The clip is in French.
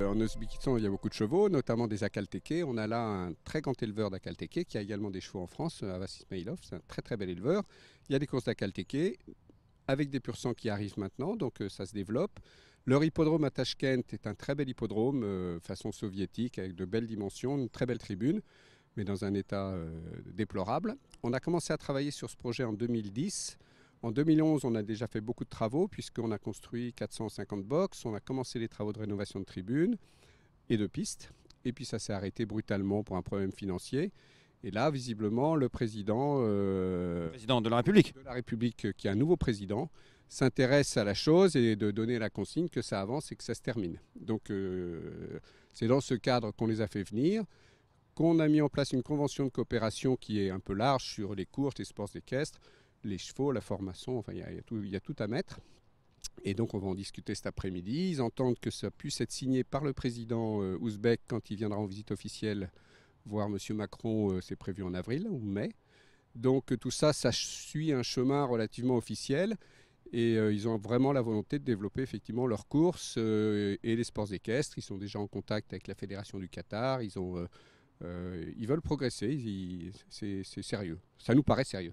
Euh, en Ouzbékistan, il y a beaucoup de chevaux, notamment des akaltéké On a là un très grand éleveur d'Akalteke qui a également des chevaux en France, euh, Vassil Mailov. C'est un très très bel éleveur. Il y a des courses d'Akalteke avec des pur qui arrivent maintenant, donc euh, ça se développe. Leur hippodrome à Tashkent est un très bel hippodrome, façon soviétique, avec de belles dimensions, une très belle tribune, mais dans un état déplorable. On a commencé à travailler sur ce projet en 2010. En 2011, on a déjà fait beaucoup de travaux puisqu'on a construit 450 boxes. on a commencé les travaux de rénovation de tribunes et de pistes, et puis ça s'est arrêté brutalement pour un problème financier. Et là, visiblement, le président, euh, président de la République, la République, euh, qui est un nouveau président, s'intéresse à la chose et de donner la consigne que ça avance et que ça se termine. Donc, euh, c'est dans ce cadre qu'on les a fait venir, qu'on a mis en place une convention de coopération qui est un peu large sur les courses, les sports équestres, les chevaux, la formation, enfin, il y, a, tout, à mettre. Et donc on va en discuter cet après-midi. Ils entendent que ça puisse être signé par le président euh, ouzbek quand il viendra en visite officielle voir M. Macron, euh, c'est prévu en avril ou mai. Donc euh, tout ça, ça suit un chemin relativement officiel. Et ils ont vraiment la volonté de développer effectivement leurs courses et les sports équestres. Ils sont déjà en contact avec la Fédération du Qatar. Ils, ont, ils veulent progresser. c'est sérieux. Ça nous paraît sérieux.